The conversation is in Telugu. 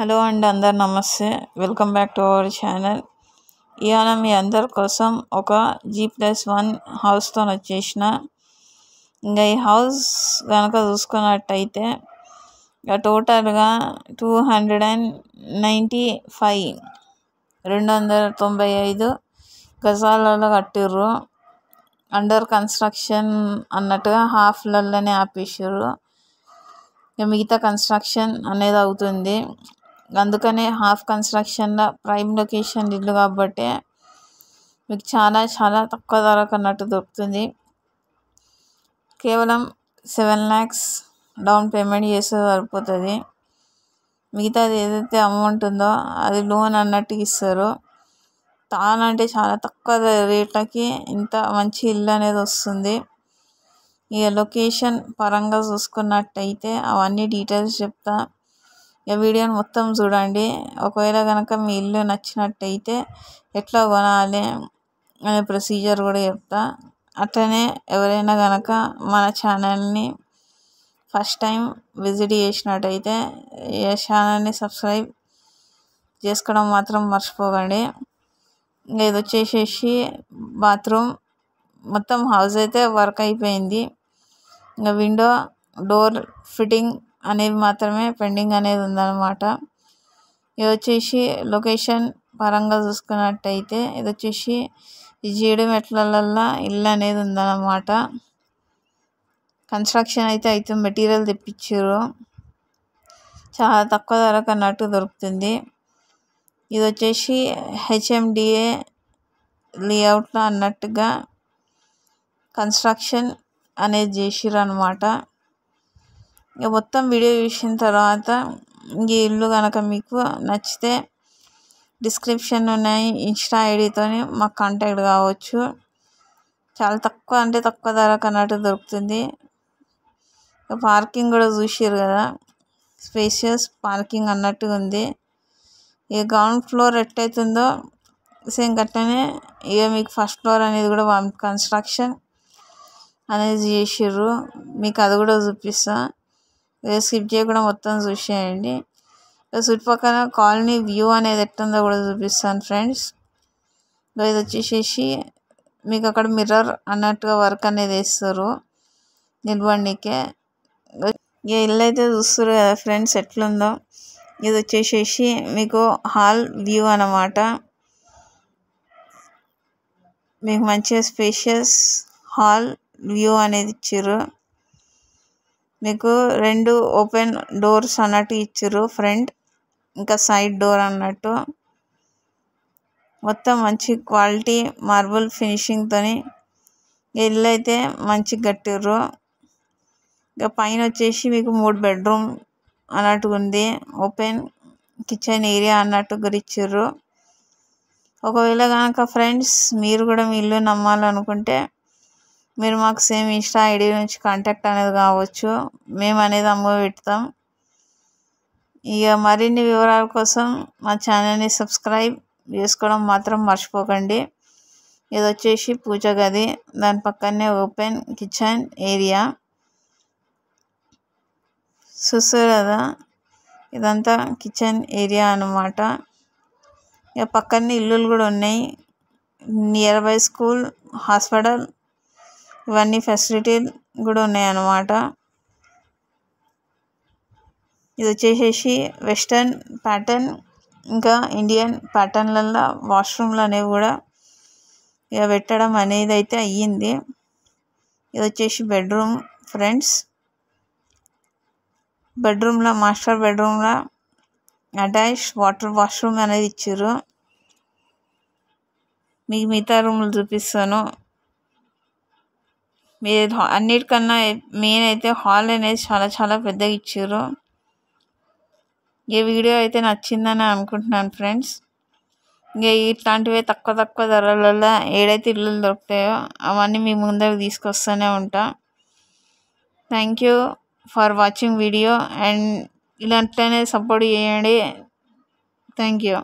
హలో అండి అందరు నమస్తే welcome back to our channel ఇవాళ మీ అందరి కోసం ఒక జీ ప్లస్ వన్ హౌస్తో వచ్చేసిన ఇంకా ఈ హౌస్ కనుక చూసుకున్నట్టయితే టోటల్గా two hundred and ninety five రెండు వందల తొంభై ఐదు గజాలలో కట్టిర్రు అండర్ కన్స్ట్రక్షన్ అన్నట్టుగా హాఫ్లలోనే ఆపేసారు మిగతా కన్స్ట్రక్షన్ అనేది అవుతుంది అందుకనే హాఫ్ కన్స్ట్రక్షన్లో ప్రైమ్ లొకేషన్ ఇల్లు కాబట్టి మీకు చాలా చాలా తక్కువ ధరకు అన్నట్టు దొరుకుతుంది కేవలం సెవెన్ ల్యాక్స్ డౌన్ పేమెంట్ చేస్తే సరిపోతుంది మిగతాది ఏదైతే అమౌంట్ ఉందో అది లోన్ అన్నట్టు ఇస్తారు తానంటే అంటే చాలా తక్కువ రేట్లకి ఇంత మంచి ఇల్లు అనేది వస్తుంది ఇక లొకేషన్ పరంగా చూసుకున్నట్టయితే అవన్నీ డీటెయిల్స్ చెప్తా వీడియోని మొత్తం చూడండి ఒకవేళ కనుక మీ ఇల్లు నచ్చినట్టయితే ఎట్లా కొనాలి అనే ప్రొసీజర్ కూడా చెప్తా అట్లనే ఎవరైనా కనుక మన ఛానల్ని ఫస్ట్ టైం విజిట్ చేసినట్టయితే ఈ ఛానల్ని సబ్స్క్రైబ్ చేసుకోవడం మాత్రం మర్చిపోకండి ఇంకా ఇది వచ్చేసేసి బాత్రూమ్ మొత్తం హౌస్ అయితే వర్క్ అయిపోయింది ఇంకా విండో డోర్ ఫిట్టింగ్ అనేది మాత్రమే పెండింగ్ అనేది ఉందన్నమాట ఇది వచ్చేసి లొకేషన్ పరంగా చూసుకున్నట్టయితే ఇది వచ్చేసి జీడిమెట్లల్లో ఇల్లు అనేది ఉందన్నమాట కన్స్ట్రక్షన్ అయితే అయితే మెటీరియల్ తెప్పించారు చాలా తక్కువ ధరకు అన్నట్టు దొరుకుతుంది ఇది వచ్చేసి హెచ్ఎండిఏ లేఅవుట్లో అన్నట్టుగా కన్స్ట్రక్షన్ అనేది చేసిరు అనమాట ఇక మొత్తం వీడియో చూసిన తర్వాత ఇంక ఇల్లు కనుక మీకు నచ్చితే డిస్క్రిప్షన్ ఉన్నాయి ఇన్స్టా ఐడితో మాకు కాంటాక్ట్ కావచ్చు చాలా తక్కువ అంటే తక్కువ ధరకు అన్నట్టు దొరుకుతుంది పార్కింగ్ కూడా చూసారు కదా స్పేషియస్ పార్కింగ్ అన్నట్టుగా ఉంది ఇక గ్రౌండ్ ఫ్లోర్ ఎట్టయితుందో సేమ్ గట్టనే ఇక మీకు ఫస్ట్ ఫ్లోర్ అనేది కూడా కన్స్ట్రక్షన్ అనేది చేసారు మీకు అది కూడా చూపిస్తాను స్కిప్ చేయకుండా మొత్తం చూసేయండి చుట్టుపక్కల కాలనీ వ్యూ అనేది ఎట్టుందో కూడా చూపిస్తాను ఫ్రెండ్స్ ఇది వచ్చేసేసి మీకు అక్కడ మిర్రర్ అన్నట్టుగా వర్క్ అనేది వేస్తారు నిలబడికే ఇక ఇల్లు అయితే చూస్తారు కదా ఫ్రెండ్స్ ఎట్లుందో ఇది వచ్చేసేసి మీకు హాల్ వ్యూ అనమాట మీకు మంచిగా స్పేషియస్ హాల్ వ్యూ అనేది ఇచ్చారు మీకు రెండు ఓపెన్ డోర్స్ అన్నట్టు ఇచ్చిర్రు ఫ్రంట్ ఇంకా సైడ్ డోర్ అన్నట్టు మొత్తం మంచి క్వాలిటీ మార్బుల్ ఫినిషింగ్తోని ఇల్లు అయితే మంచి కట్టిర్రు ఇంకా పైన వచ్చేసి మీకు మూడు బెడ్రూమ్ అన్నట్టు ఉంది ఓపెన్ కిచెన్ ఏరియా అన్నట్టు గురిచ్చిర్రు ఒకవేళ కనుక ఫ్రెండ్స్ మీరు కూడా మీ ఇల్లు నమ్మాలనుకుంటే మీరు మాకు సేమ్ ఇన్స్టా ఐడి నుంచి కాంటాక్ట్ అనేది కావచ్చు మేము అనేది అమ్మ పెడతాం ఇక మరిన్ని వివరాల కోసం మా ఛానల్ని సబ్స్క్రైబ్ చేసుకోవడం మాత్రం మర్చిపోకండి ఇది వచ్చేసి పూజ గది దాని పక్కనే ఓపెన్ కిచెన్ ఏరియా చూస్తారు ఇదంతా కిచెన్ ఏరియా అనమాట ఇక పక్కనే ఇల్లులు కూడా ఉన్నాయి నియర్ బై స్కూల్ హాస్పిటల్ ఇవన్నీ ఫెసిలిటీ కూడా ఉన్నాయన్నమాట ఇది వచ్చేసేసి వెస్టర్న్ ప్యాటర్న్ ఇంకా ఇండియన్ ప్యాటర్న్లలో వాష్రూమ్లు అనేవి కూడా ఇక పెట్టడం అనేది అయితే అయ్యింది ఇది వచ్చేసి బెడ్రూమ్ ఫ్రెండ్స్ బెడ్రూమ్లో మాస్టర్ బెడ్రూమ్లో అటాచ్ వాటర్ వాష్రూమ్ అనేది ఇచ్చారు మీకు మిగతా రూమ్లు చూపిస్తాను మీరు అన్నిటికన్నా మెయిన్ అయితే హాల్ అనేది చాలా చాలా పెద్దగా ఇచ్చారు ఈ వీడియో అయితే నచ్చిందని అనుకుంటున్నాను ఫ్రెండ్స్ ఇంకా ఇట్లాంటివే తక్కువ తక్కువ ధరలలో ఏడైతే ఇల్లు దొరుకుతాయో అవన్నీ మీ ముందరకు తీసుకొస్తూనే ఉంటా thank you for watching video and ఇలాంటినే సపోర్ట్ చేయండి థ్యాంక్ యూ